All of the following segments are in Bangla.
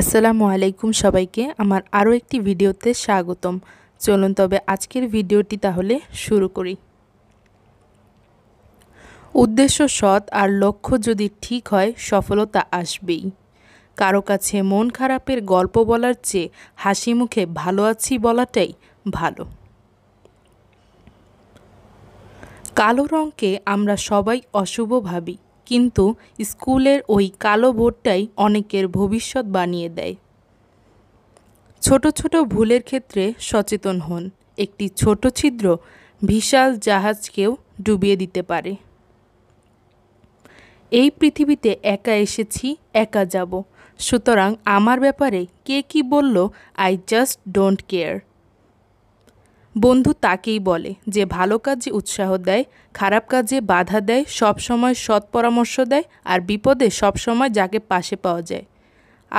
আসসালামু আলাইকুম সবাইকে আমার আরও একটি ভিডিওতে স্বাগতম চলুন তবে আজকের ভিডিওটি তাহলে শুরু করি উদ্দেশ্য সৎ আর লক্ষ্য যদি ঠিক হয় সফলতা আসবেই কারো কাছে মন খারাপের গল্প বলার চেয়ে হাসি মুখে ভালো আছি বলাটাই ভালো কালো রঙকে আমরা সবাই অশুভ ভাবি কিন্তু স্কুলের ওই কালো বোর্ডটাই অনেকের ভবিষ্যৎ বানিয়ে দেয় ছোট ছোট ভুলের ক্ষেত্রে সচেতন হন একটি ছোট ছিদ্র বিশাল জাহাজকেও ডুবিয়ে দিতে পারে এই পৃথিবীতে একা এসেছি একা যাব সুতরাং আমার ব্যাপারে কে কি বলল আই জাস্ট ডোন্ট কেয়ার বন্ধু তাকেই বলে যে ভালো কাজে উৎসাহ দেয় খারাপ কাজে বাধা দেয় সব সময় সৎ পরামর্শ দেয় আর বিপদে সব সময় যাকে পাশে পাওয়া যায়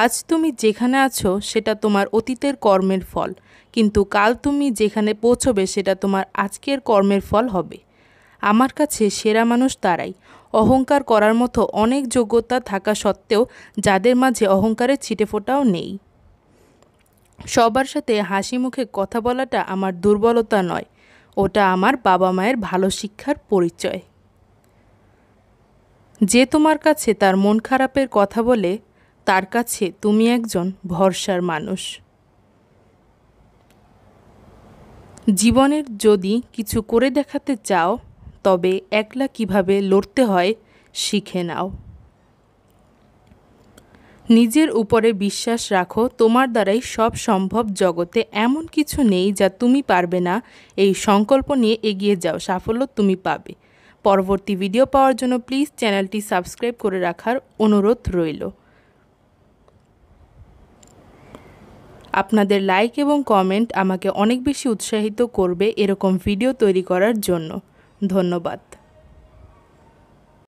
আজ তুমি যেখানে আছো সেটা তোমার অতীতের কর্মের ফল কিন্তু কাল তুমি যেখানে পৌঁছবে সেটা তোমার আজকের কর্মের ফল হবে আমার কাছে সেরা মানুষ তারাই অহংকার করার মতো অনেক যোগ্যতা থাকা সত্ত্বেও যাদের মাঝে অহংকারের ছিটেফোঁটাও নেই সবার সাথে হাসি মুখে কথা বলাটা আমার দুর্বলতা নয় ওটা আমার বাবা মায়ের ভালো শিক্ষার পরিচয় যে তোমার কাছে তার মন খারাপের কথা বলে তার কাছে তুমি একজন ভরসার মানুষ জীবনের যদি কিছু করে দেখাতে চাও তবে একলা কিভাবে লড়তে হয় শিখে নাও নিজের উপরে বিশ্বাস রাখো তোমার দ্বারাই সব সম্ভব জগতে এমন কিছু নেই যা তুমি পারবে না এই সংকল্প নিয়ে এগিয়ে যাও সাফল্য তুমি পাবে পরবর্তী ভিডিও পাওয়ার জন্য প্লিজ চ্যানেলটি সাবস্ক্রাইব করে রাখার অনুরোধ রইল আপনাদের লাইক এবং কমেন্ট আমাকে অনেক বেশি উৎসাহিত করবে এরকম ভিডিও তৈরি করার জন্য ধন্যবাদ